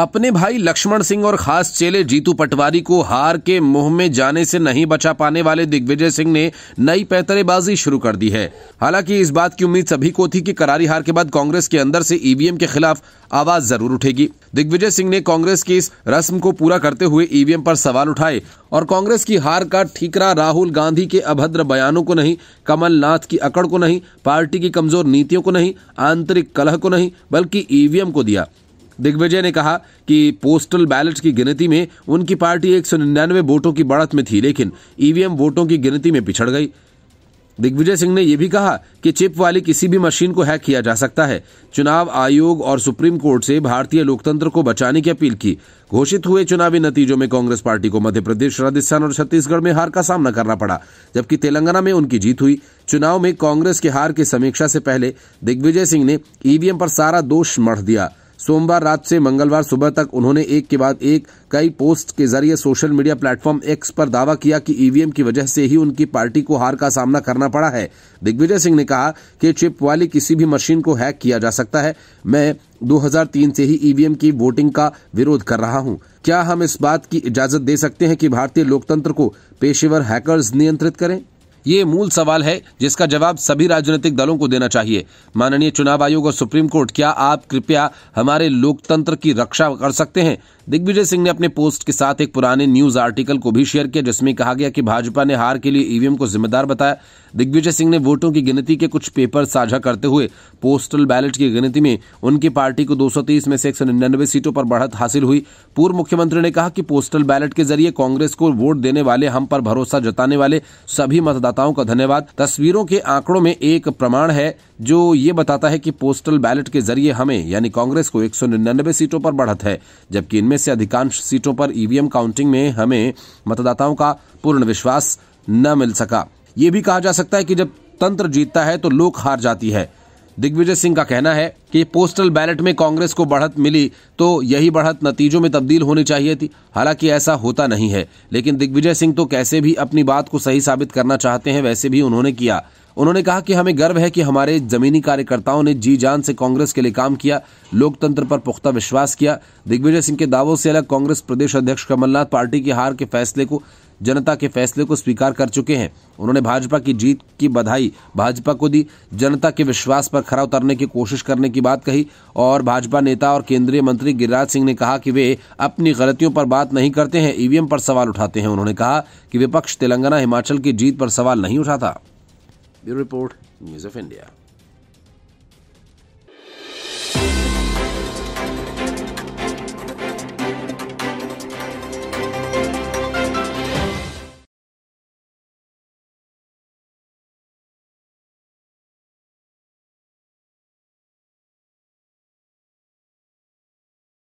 अपने भाई लक्ष्मण सिंह और खास चेले जीतू पटवारी को हार के मुंह में जाने से नहीं बचा पाने वाले दिग्विजय सिंह ने नई पैतरेबाजी शुरू कर दी है हालांकि इस बात की उम्मीद सभी को थी कि करारी हार के बाद कांग्रेस के अंदर से ईवीएम के खिलाफ आवाज जरूर उठेगी दिग्विजय सिंह ने कांग्रेस की इस रस्म को पूरा करते हुए ईवीएम पर सवाल उठाए और कांग्रेस की हार का ठीकरा राहुल गांधी के अभद्र बयानों को नहीं कमलनाथ की अकड़ को नहीं पार्टी की कमजोर नीतियों को नहीं आंतरिक कलह को नहीं बल्कि ईवीएम को दिया दिग्विजय ने कहा कि पोस्टल बैलेट की गिनती में उनकी पार्टी एक वोटों की बढ़त में थी लेकिन ईवीएम वोटों की गिनती में पिछड़ गई दिग्विजय सिंह ने यह भी कहा कि चिप वाली किसी भी मशीन को हैक किया जा सकता है चुनाव आयोग और सुप्रीम कोर्ट से भारतीय लोकतंत्र को बचाने की अपील की घोषित हुए चुनावी नतीजों में कांग्रेस पार्टी को मध्य प्रदेश राजस्थान और छत्तीसगढ़ में हार का सामना करना पड़ा जबकि तेलंगाना में उनकी जीत हुई चुनाव में कांग्रेस के हार की समीक्षा से पहले दिग्विजय सिंह ने ईवीएम पर सारा दोष मढ़ दिया सोमवार रात से मंगलवार सुबह तक उन्होंने एक के बाद एक कई पोस्ट के जरिए सोशल मीडिया प्लेटफॉर्म एक्स पर दावा किया कि ईवीएम की वजह से ही उनकी पार्टी को हार का सामना करना पड़ा है दिग्विजय सिंह ने कहा कि चिप वाली किसी भी मशीन को हैक किया जा सकता है मैं 2003 से ही ईवीएम की वोटिंग का विरोध कर रहा हूं। क्या हम इस बात की इजाजत दे सकते हैं कि भारतीय लोकतंत्र को पेशेवर हैकर्स नियंत्रित करें ये मूल सवाल है जिसका जवाब सभी राजनीतिक दलों को देना चाहिए माननीय चुनाव आयोग और सुप्रीम कोर्ट क्या आप कृपया हमारे लोकतंत्र की रक्षा कर सकते हैं दिग्विजय सिंह ने अपने पोस्ट के साथ एक पुराने न्यूज आर्टिकल को भी शेयर किया जिसमें कहा गया कि भाजपा ने हार के लिए ईवीएम को जिम्मेदार बताया दिग्विजय सिंह ने वोटों की गिनती के कुछ पेपर साझा करते हुए पोस्टल बैलेट की गिनती में उनकी पार्टी को 230 में से एक सीटों पर बढ़त हासिल हुई पूर्व मुख्यमंत्री ने कहा कि पोस्टल बैलेट के जरिए कांग्रेस को वोट देने वाले हम पर भरोसा जताने वाले सभी मतदाताओं का धन्यवाद तस्वीरों के आंकड़ों में एक प्रमाण है जो ये बताता है कि पोस्टल बैलेट के जरिए हमें यानी कांग्रेस को एक सीटों पर बढ़त है जबकि इनमें से अधिकांश सीटों पर ईवीएम काउंटिंग में हमें मतदाताओं का पूर्ण विश्वास न मिल सका ये भी कहा जा सकता है कि जब तंत्र जीतता है तो लोक हार जाती है दिग्विजय सिंह का कहना है कि पोस्टल बैलेट में कांग्रेस को बढ़त मिली तो यही बढ़त नतीजों में तब्दील होनी चाहिए थी हालांकि ऐसा होता नहीं है लेकिन दिग्विजय सिंह तो कैसे भी अपनी बात को सही साबित करना चाहते हैं वैसे भी उन्होंने किया उन्होंने कहा कि हमें गर्व है कि हमारे जमीनी कार्यकर्ताओं ने जी जान से कांग्रेस के लिए काम किया लोकतंत्र पर पुख्ता विश्वास किया दिग्विजय सिंह के दावों से अलग कांग्रेस प्रदेश अध्यक्ष कमलनाथ पार्टी की हार के फैसले को जनता के फैसले को स्वीकार कर चुके हैं उन्होंने भाजपा की जीत की बधाई भाजपा को दी जनता के विश्वास पर खरा उतरने की कोशिश करने की बात कही और भाजपा नेता और केंद्रीय मंत्री गिरिराज सिंह ने कहा कि वे अपनी गलतियों पर बात नहीं करते हैं ईवीएम पर सवाल उठाते हैं उन्होंने कहा कि विपक्ष तेलंगाना हिमाचल की जीत पर सवाल नहीं उठाता The Report, News of India.